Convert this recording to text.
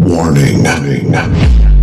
Warning. Warning.